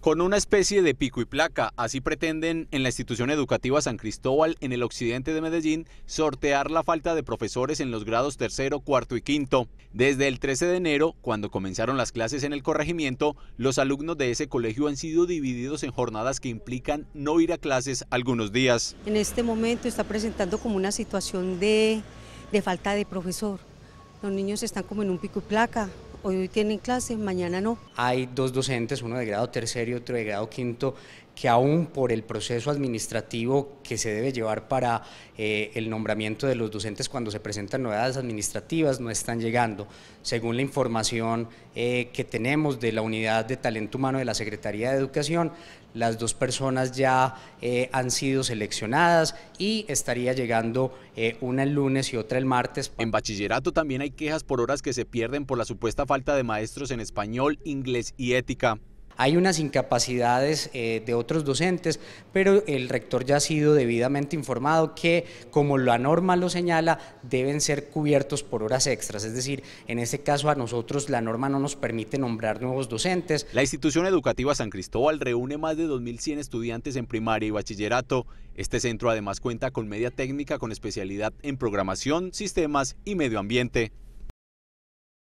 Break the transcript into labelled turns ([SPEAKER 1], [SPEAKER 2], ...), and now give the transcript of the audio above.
[SPEAKER 1] con una especie de pico y placa. Así pretenden en la institución educativa San Cristóbal, en el occidente de Medellín, sortear la falta de profesores en los grados tercero, cuarto y quinto. Desde el 13 de enero, cuando comenzaron las clases en el corregimiento, los alumnos de ese colegio han sido divididos en jornadas que implican no ir a clases algunos días.
[SPEAKER 2] En este momento está presentando como una situación de, de falta de profesor. Los niños están como en un pico y placa, Hoy tienen clases, mañana no.
[SPEAKER 3] Hay dos docentes, uno de grado tercero y otro de grado quinto, que aún por el proceso administrativo que se debe llevar para eh, el nombramiento de los docentes cuando se presentan novedades administrativas no están llegando. Según la información eh, que tenemos de la unidad de talento humano de la Secretaría de Educación, las dos personas ya eh, han sido seleccionadas y estaría llegando una el lunes y otra el martes. En bachillerato también hay
[SPEAKER 1] quejas por horas que se pierden por la supuesta falta de maestros en español, inglés y ética. Hay
[SPEAKER 3] unas incapacidades eh, de otros docentes, pero el rector ya ha sido debidamente informado que, como la norma lo señala, deben ser cubiertos por horas extras. Es decir, en este caso a nosotros la norma no nos permite nombrar nuevos docentes. La institución
[SPEAKER 1] educativa San Cristóbal reúne más de 2.100 estudiantes en primaria y bachillerato. Este centro además cuenta con media técnica con especialidad en programación, sistemas y medio ambiente.